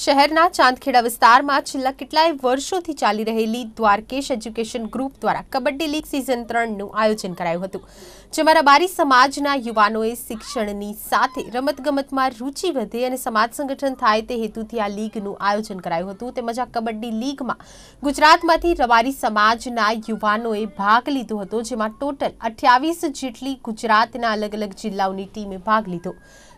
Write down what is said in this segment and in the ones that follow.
શહેરના ચાંદખેડા વિસ્તારમાં છેલ્લા કેટલાય વર્ષોથી ચાલી રહેલી દ્વારકેશ એજ્યુકેશન ગ્રુપ દ્વારા કબડ્ડી લીગ સિઝન ત્રણનું આયોજન કરાયું હતું જેમાં રબારી સમાજના યુવાનોએ શિક્ષણની સાથે રમતગમતમાં રુચિ વધે અને સમાજ સંગઠન થાય તે હેતુથી આ લીગનું આયોજન કરાયું હતું તેમજ આ કબડ્ડી લીગમાં ગુજરાતમાંથી રબારી સમાજના યુવાનોએ ભાગ લીધો હતો જેમાં ટોટલ અઠ્યાવીસ જેટલી ગુજરાતના અલગ અલગ જિલ્લાઓની ટીમે ભાગ લીધો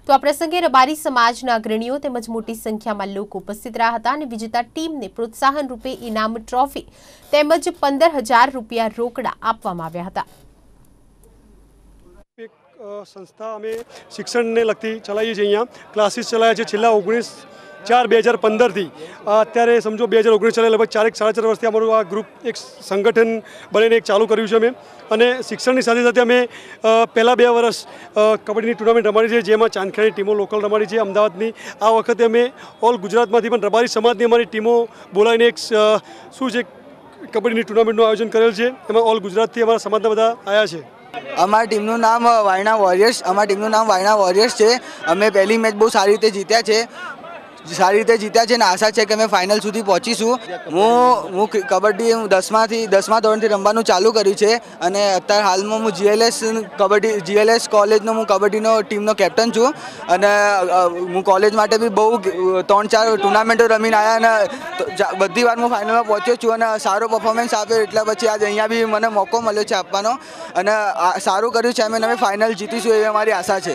તો આ પ્રસંગે રબારી સમાજના અગ્રણીઓ તેમજ મોટી સંખ્યામાં લોકો ઉપસ્થિત રહ્યા હતા અને વિજેતા ટીમને પ્રોત્સાહન રૂપે ઇનામ ટ્રોફી તેમજ પંદર હજાર રૂપિયા રોકડા આપવામાં આવ્યા હતા સંસ્થા અમે શિક્ષણને લગતી ચલાવીએ છીએ અહીંયા ક્લાસીસ ચલાવ્યા છે છેલ્લા ઓગણીસ ચાર બે હજાર પંદરથી અત્યારે સમજો બે હજાર ઓગણીસ ચાલે લગભગ ચારેક સાડા ચાર વર્ષથી અમારું આ ગ્રુપ એક સંગઠન બનીને એક ચાલુ કર્યું છે અમે અને શિક્ષણની સાથે સાથે અમે પહેલાં બે વર્ષ કબડ્ડીની ટુર્નામેન્ટ રમાડી છે જેમાં ચાંદખેડાની ટીમો લોકલ રમાડી છે અમદાવાદની આ વખતે અમે ઓલ ગુજરાતમાંથી પણ રબારી સમાજની અમારી ટીમો બોલાવીને એક શું છે કબડ્ડીની ટુર્નામેન્ટનું આયોજન કરેલ છે એમાં ઓલ ગુજરાતથી અમારા સમાજના બધા આવ્યા છે અમારી ટીમનું નામ વાયણા વોરિયર્સ અમારી ટીમનું નામ વાયણા વોરિયર્સ છે અમે પહેલી મેચ બહુ સારી રીતે જીત્યા છે સારી રીતે જીત્યા છે અને આશા છે કે અમે ફાઇનલ સુધી પહોંચીશું હું હું કબડ્ડી હું દસમાથી દસમા ધોરણથી રમવાનું ચાલુ કર્યું છે અને અત્યારે હાલમાં હું જીએલએસ કબડ્ડી જીએલએસ કોલેજનો હું કબડ્ડીનો ટીમનો કેપ્ટન છું અને હું કોલેજ માટે બી બહુ ત્રણ ચાર ટુર્નામેન્ટો રમીને આવ્યા અને બધી વાર હું ફાઇનલમાં પહોંચ્યો છું અને સારો પરફોર્મન્સ આપ્યો એટલે પછી આજે અહીંયા બી મને મોકો મળ્યો છે આપવાનો અને સારું કર્યું છે અમે અમે ફાઇનલ જીતીશું એવી અમારી આશા છે